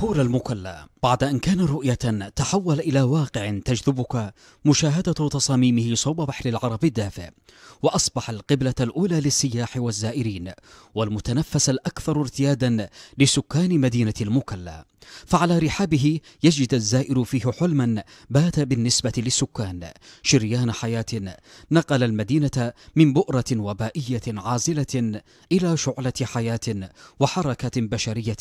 الصقور المكلى بعد أن كان رؤية تحول إلى واقع تجذبك مشاهدة تصاميمه صوب بحر العرب الدافئ وأصبح القبلة الأولى للسياح والزائرين والمتنفس الأكثر ارتيادا لسكان مدينة المكلا فعلى رحابه يجد الزائر فيه حلما بات بالنسبة للسكان شريان حياة نقل المدينة من بؤرة وبائية عازلة إلى شعلة حياة وحركة بشرية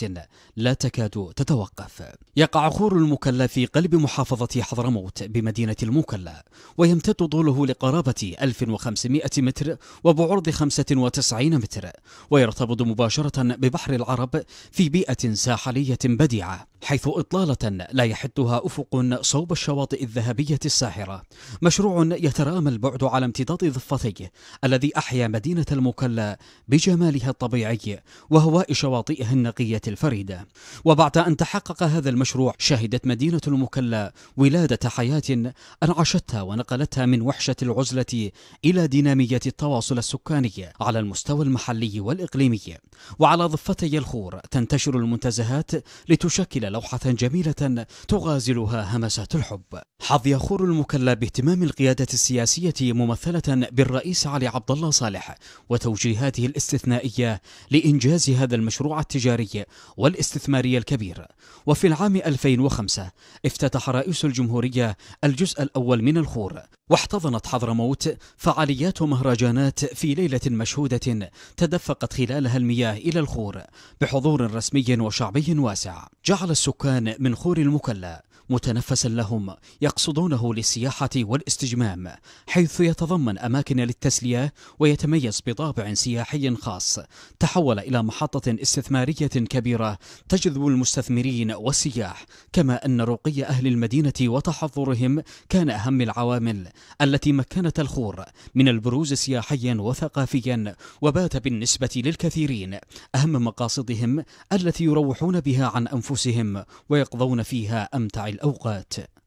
لا تكاد تتوقف يقع خور المكلا في قلب محافظة حضرموت بمدينة المكلا ويمتد طوله لقرابة 1500 متر وبعرض 95 متر ويرتبط مباشرة ببحر العرب في بيئة ساحلية بديعة حيث إطلالة لا يحدها أفق صوب الشواطئ الذهبية الساحرة مشروع يترامى البعد على امتداد ضفتيه الذي أحيا مدينة المكلا بجمالها الطبيعي وهواء شواطئها النقية الفريدة وبعد أن تحقق هذا المشروع شهدت مدينة المكلا ولادة حياة أنعشتها ونقلتها من وحشة العزلة إلى دينامية التواصل السكاني على المستوى المحلي والإقليمي وعلى ضفتي الخور تنتشر المنتزهات لتشكل لوحة جميلة تغازلها همسات الحب حظ يخور المكلى باهتمام القيادة السياسية ممثلة بالرئيس علي عبد الله صالح وتوجيهاته الاستثنائية لإنجاز هذا المشروع التجاري والاستثماري الكبير وفي العام 2005 افتتح رئيس الجمهورية الجزء الأول من الخور واحتضنت حضرموت فعاليات ومهرجانات في ليلة مشهودة تدفقت خلالها المياه إلى الخور بحضور رسمي وشعبي واسع جعل السكان من خور المكلا متنفسا لهم يقصدونه للسياحة والاستجمام حيث يتضمن أماكن للتسلية ويتميز بطابع سياحي خاص تحول إلى محطة استثمارية كبيرة تجذب المستثمرين والسياح كما أن رقي أهل المدينة وتحضرهم كان أهم العوامل التي مكنت الخور من البروز سياحيا وثقافيا وبات بالنسبة للكثيرين أهم مقاصدهم التي يروحون بها عن أنفسهم ويقضون فيها أمتع الأوقات